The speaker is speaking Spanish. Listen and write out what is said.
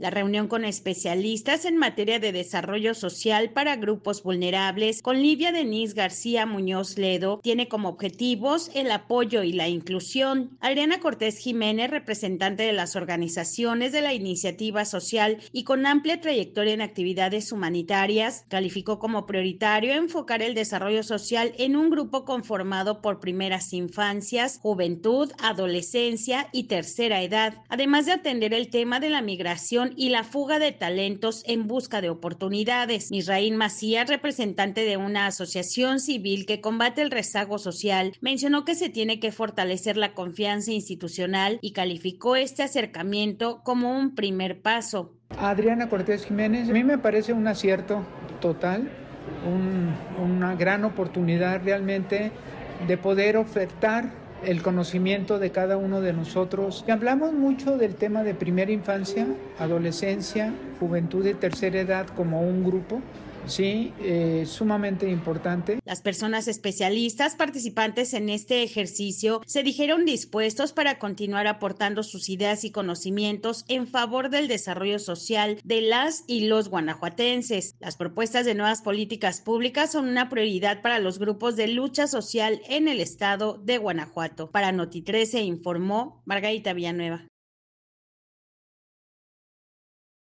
La reunión con especialistas en materia de desarrollo social para grupos vulnerables con Livia Denise García Muñoz Ledo tiene como objetivos el apoyo y la inclusión. Adriana Cortés Jiménez, representante de las organizaciones de la iniciativa social y con amplia trayectoria en actividades humanitarias, calificó como prioritario enfocar el desarrollo social en un grupo conformado por primeras infancias, juventud, adolescencia y tercera edad, además de atender el tema de la migración y la fuga de talentos en busca de oportunidades. Misraín Macías, representante de una asociación civil que combate el rezago social, mencionó que se tiene que fortalecer la confianza institucional y calificó este acercamiento como un primer paso. Adriana Cortés Jiménez, a mí me parece un acierto total, una gran oportunidad realmente de poder ofertar el conocimiento de cada uno de nosotros. Hablamos mucho del tema de primera infancia, adolescencia, juventud de tercera edad como un grupo, Sí, eh, sumamente importante. Las personas especialistas participantes en este ejercicio se dijeron dispuestos para continuar aportando sus ideas y conocimientos en favor del desarrollo social de las y los guanajuatenses. Las propuestas de nuevas políticas públicas son una prioridad para los grupos de lucha social en el estado de Guanajuato. Para Noti 13 informó Margarita Villanueva.